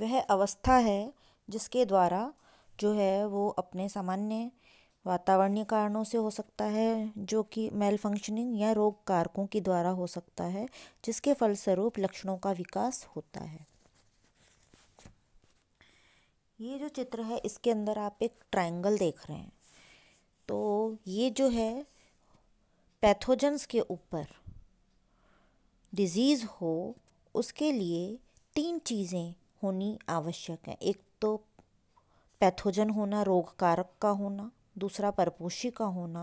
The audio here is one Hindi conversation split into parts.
वह अवस्था है जिसके द्वारा जो है वो अपने सामान्य वातावरणीय कारणों से हो सकता है जो कि मेल फंक्शनिंग या रोग कारकों के द्वारा हो सकता है जिसके फलस्वरूप लक्षणों का विकास होता है ये जो चित्र है इसके अंदर आप एक ट्रायंगल देख रहे हैं तो ये जो है पैथोजन्स के ऊपर डिजीज़ हो उसके लिए तीन चीज़ें होनी आवश्यक है एक तो पैथोजन होना रोगकारक का होना दूसरा परपोशी का होना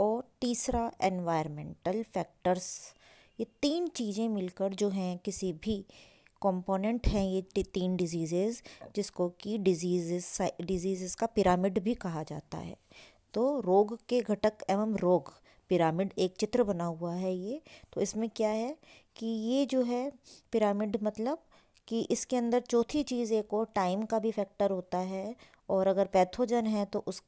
और तीसरा एनवायरमेंटल फैक्टर्स ये तीन चीज़ें मिलकर जो हैं किसी भी कंपोनेंट हैं ये तीन डिजीज़ेज़ जिसको कि डिजीजेस डिजीज़ का पिरामिड भी कहा जाता है तो रोग के घटक एवं रोग पिरामिड एक चित्र बना हुआ है ये तो इसमें क्या है कि ये जो है पिरामिड मतलब कि इसके अंदर चौथी चीज़ एक और टाइम का भी फैक्टर होता है और अगर पैथोजन है तो उसका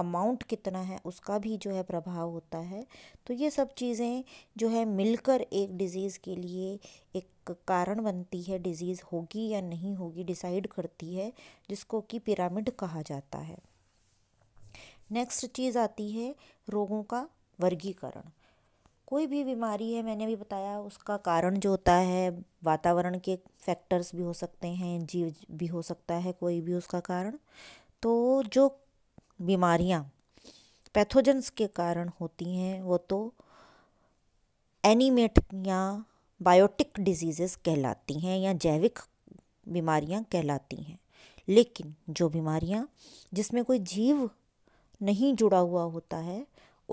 अमाउंट कितना है उसका भी जो है प्रभाव होता है तो ये सब चीज़ें जो है मिलकर एक डिज़ीज़ के लिए एक कारण बनती है डिज़ीज़ होगी या नहीं होगी डिसाइड करती है जिसको कि पिरामिड कहा जाता है नेक्स्ट चीज़ आती है रोगों का वर्गीकरण कोई भी बीमारी है मैंने भी बताया उसका कारण जो होता है वातावरण के फैक्टर्स भी हो सकते हैं जीव भी हो सकता है कोई भी उसका कारण तो जो बीमारियां पैथोजेंस के कारण होती हैं वो तो एनिमेट या बायोटिक डिजीज़ेस कहलाती हैं या जैविक बीमारियां कहलाती हैं लेकिन जो बीमारियां जिसमें कोई जीव नहीं जुड़ा हुआ होता है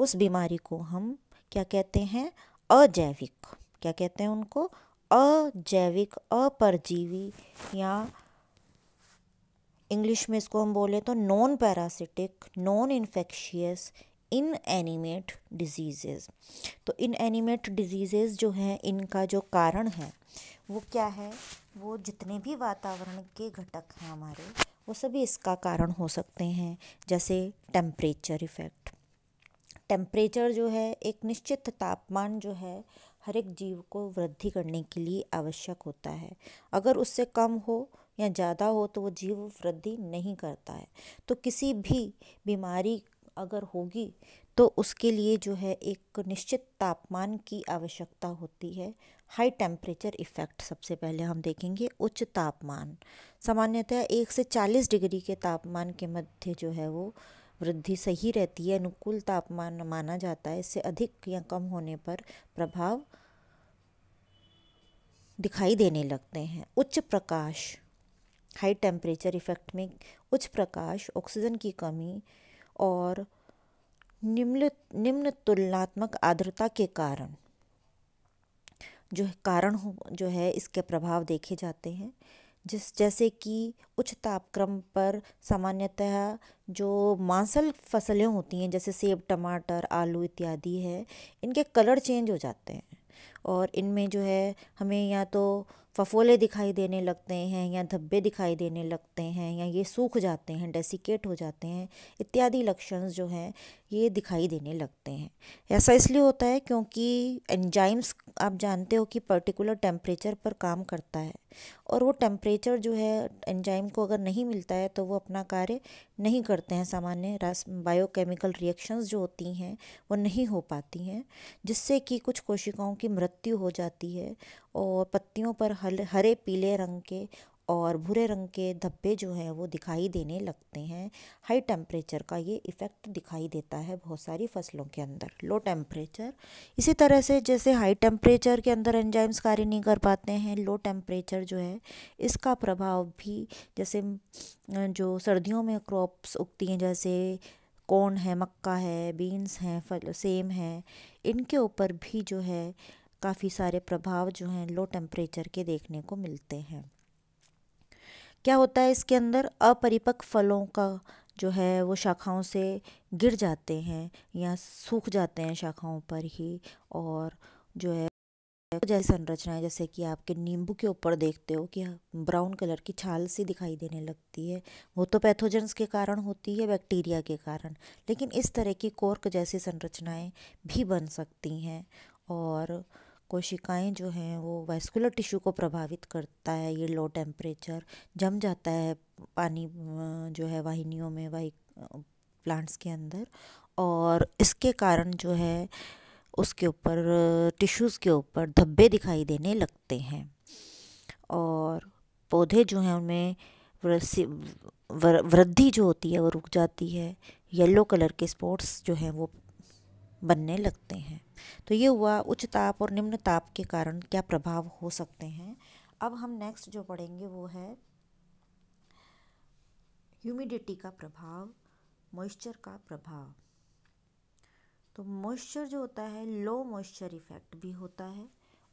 उस बीमारी को हम क्या कहते हैं अजैविक क्या कहते हैं उनको अजैविक अपरजीवी या इंग्लिश में इसको हम बोले तो non parasitic non infectious inanimate diseases तो इन एनिमेट डिजीज़ेस जो हैं इनका जो कारण है वो क्या है वो जितने भी वातावरण के घटक हैं हमारे वो सभी इसका कारण हो सकते हैं जैसे टेम्परेचर इफ़ेक्ट टेम्परेचर जो है एक निश्चित तापमान जो है हर एक जीव को वृद्धि करने के लिए आवश्यक होता है अगर उससे कम हो या ज़्यादा हो तो वो जीव वृद्धि नहीं करता है तो किसी भी बीमारी अगर होगी तो उसके लिए जो है एक निश्चित तापमान की आवश्यकता होती है हाई टेम्परेचर इफ़ेक्ट सबसे पहले हम देखेंगे उच्च तापमान सामान्यतः एक से चालीस डिग्री के तापमान के मध्य जो है वो वृद्धि सही रहती है अनुकूल तापमान माना जाता है इससे अधिक या कम होने पर प्रभाव दिखाई देने लगते हैं उच्च प्रकाश हाई टेम्परेचर इफेक्ट में उच्च प्रकाश ऑक्सीजन की कमी और निम्न निम्न तुलनात्मक आर्द्रता के कारण जो कारण हो जो है इसके प्रभाव देखे जाते हैं जिस जैसे कि उच्च तापक्रम पर सामान्यतः जो मांसल फसलें होती हैं जैसे सेब टमाटर आलू इत्यादि है इनके कलर चेंज हो जाते हैं और इनमें जो है हमें या तो फफोले दिखाई देने लगते हैं या धब्बे दिखाई देने लगते हैं या ये सूख जाते हैं डेसिकेट हो जाते हैं इत्यादि लक्षण जो हैं ये दिखाई देने लगते हैं ऐसा इसलिए होता है क्योंकि एंजाइम्स आप जानते हो कि पर्टिकुलर टेम्परेचर पर काम करता है और वो टेम्परेचर जो है एंजाइम को अगर नहीं मिलता है तो वो अपना कार्य नहीं करते हैं सामान्य रास बायोकेमिकल रिएक्शंस जो होती हैं वो नहीं हो पाती हैं जिससे कि कुछ कोशिकाओं की मृत्यु हो जाती है और पत्तियों पर हल हरे पीले रंग के और भूरे रंग के धब्बे जो हैं वो दिखाई देने लगते हैं हाई टेम्परेचर का ये इफ़ेक्ट दिखाई देता है बहुत सारी फसलों के अंदर लो टेम्परेचर इसी तरह से जैसे हाई टेम्परेचर के अंदर एंजाइम्स कार्य नहीं कर पाते हैं लो टेम्परेचर जो है इसका प्रभाव भी जैसे जो सर्दियों में क्रॉप्स उगती हैं जैसे कॉर्न है मक्का है बीन्स हैं फल सेम है इनके ऊपर भी जो है काफ़ी सारे प्रभाव जो हैं लो टेम्परेचर के देखने को मिलते हैं क्या होता है इसके अंदर अपरिपक्व फलों का जो है वो शाखाओं से गिर जाते हैं या सूख जाते हैं शाखाओं पर ही और जो है जैसी संरचना है जैसे कि आपके नींबू के ऊपर देखते हो कि ब्राउन कलर की छाल सी दिखाई देने लगती है वो तो पैथोजेंस के कारण होती है बैक्टीरिया के कारण लेकिन इस तरह की कोर्क जैसी संरचनाएं भी बन सकती हैं और कोशिकाएं जो हैं वो वैस्कुलर टिश्यू को प्रभावित करता है ये लो टेम्परेचर जम जाता है पानी जो है वाहिनियों में वाही प्लांट्स के अंदर और इसके कारण जो है उसके ऊपर टिश्यूज़ के ऊपर धब्बे दिखाई देने लगते हैं और पौधे जो हैं उनमें वृद्धि जो होती है वो रुक जाती है येलो कलर के स्पॉट्स जो हैं वो बनने लगते हैं तो ये हुआ उच्च ताप और निम्न ताप के कारण क्या प्रभाव हो सकते हैं अब हम नेक्स्ट जो पढ़ेंगे वो है ह्यूमिडिटी का प्रभाव मॉइस्चर का प्रभाव तो मॉइस्चर जो होता है लो मॉइस्चर इफ़ेक्ट भी होता है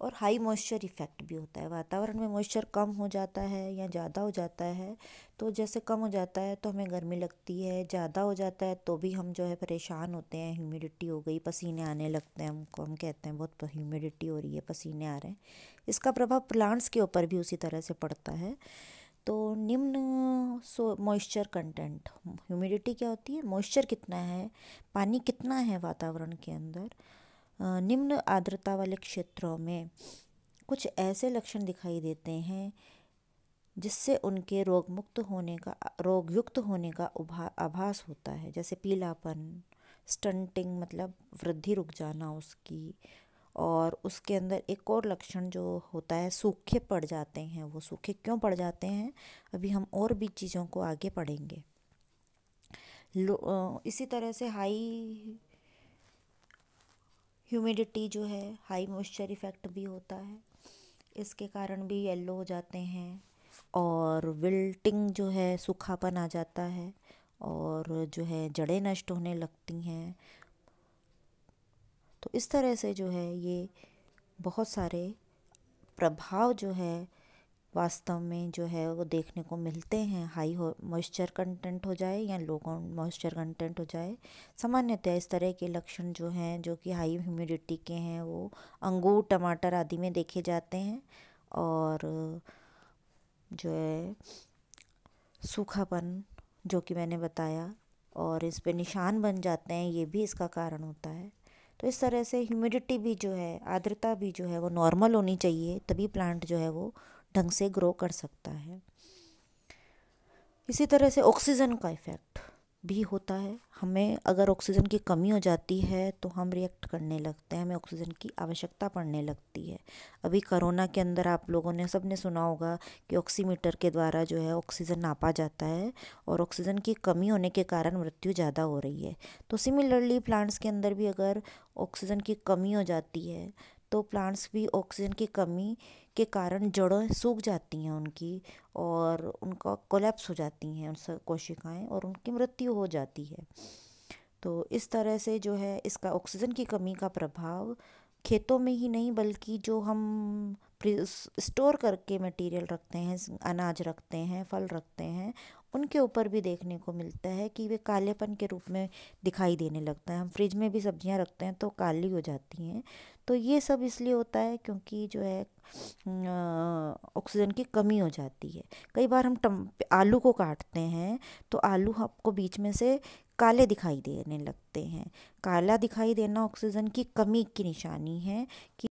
और हाई मॉइस्चर इफ़ेक्ट भी होता है वातावरण में मॉइस्चर कम हो जाता है या ज़्यादा हो जाता है तो जैसे कम हो जाता है तो हमें गर्मी लगती है ज़्यादा हो जाता है तो भी हम जो है परेशान होते हैं ह्यूमिडिटी हो गई पसीने आने लगते हैं हमको हम कहते हैं बहुत ह्यूमिडिटी हो रही है पसीने आ रहे हैं इसका प्रभाव प्लांट्स के ऊपर भी उसी तरह से पड़ता है तो निम्न सो मॉइस्चर कंटेंट ह्यूमिडिटी क्या होती है मॉइस्चर कितना है पानी कितना है वातावरण के अंदर निम्न आर्द्रता वाले क्षेत्रों में कुछ ऐसे लक्षण दिखाई देते हैं जिससे उनके रोगमुक्त होने का रोगयुक्त होने का उभा आभास होता है जैसे पीलापन स्टंटिंग मतलब वृद्धि रुक जाना उसकी और उसके अंदर एक और लक्षण जो होता है सूखे पड़ जाते हैं वो सूखे क्यों पड़ जाते हैं अभी हम और भी चीज़ों को आगे पढ़ेंगे इसी तरह से हाई ह्यूमिडिटी जो है हाई मॉइस्चर इफ़ेक्ट भी होता है इसके कारण भी येलो हो जाते हैं और विल्टिंग जो है सूखापन आ जाता है और जो है जड़ें नष्ट होने लगती हैं तो इस तरह से जो है ये बहुत सारे प्रभाव जो है वास्तव में जो है वो देखने को मिलते हैं हाई हो मॉइस्चर कंटेंट हो जाए या लो मॉइस्चर कंटेंट हो जाए सामान्यतः इस तरह के लक्षण जो हैं जो कि हाई ह्यूमिडिटी के हैं वो अंगूर टमाटर आदि में देखे जाते हैं और जो है सूखापन जो कि मैंने बताया और इस पे निशान बन जाते हैं ये भी इसका कारण होता है तो इस तरह से ह्यूमिडिटी भी जो है आर्द्रता भी जो है वो नॉर्मल होनी चाहिए तभी प्लांट जो है वो ढंग से ग्रो कर सकता है इसी तरह से ऑक्सीजन का इफ़ेक्ट भी होता है हमें अगर ऑक्सीजन की कमी हो जाती है तो हम रिएक्ट करने लगते हैं हमें ऑक्सीजन की आवश्यकता पड़ने लगती है अभी कोरोना के अंदर आप लोगों ने सबने सुना होगा कि ऑक्सीमीटर के द्वारा जो है ऑक्सीजन नापा जाता है और ऑक्सीजन की कमी होने के कारण मृत्यु ज़्यादा हो रही है तो सिमिलरली प्लांट्स के अंदर भी अगर ऑक्सीजन की कमी हो जाती है तो प्लांट्स भी ऑक्सीजन की कमी के कारण जड़ों सूख जाती हैं उनकी और उनका कोलेप्स हो जाती हैं उन कोशिकाएं और उनकी मृत्यु हो जाती है तो इस तरह से जो है इसका ऑक्सीजन की कमी का प्रभाव खेतों में ही नहीं बल्कि जो हम स्टोर करके मटेरियल रखते हैं अनाज रखते हैं फल रखते हैं उनके ऊपर भी देखने को मिलता है कि वे कालेपन के रूप में दिखाई देने लगता है हम फ्रिज में भी सब्जियां रखते हैं तो काली हो जाती हैं तो ये सब इसलिए होता है क्योंकि जो है ऑक्सीजन की कमी हो जाती है कई बार हम टम आलू को काटते हैं तो आलू आपको बीच में से काले दिखाई देने लगते हैं काला दिखाई देना ऑक्सीजन की कमी की निशानी है कि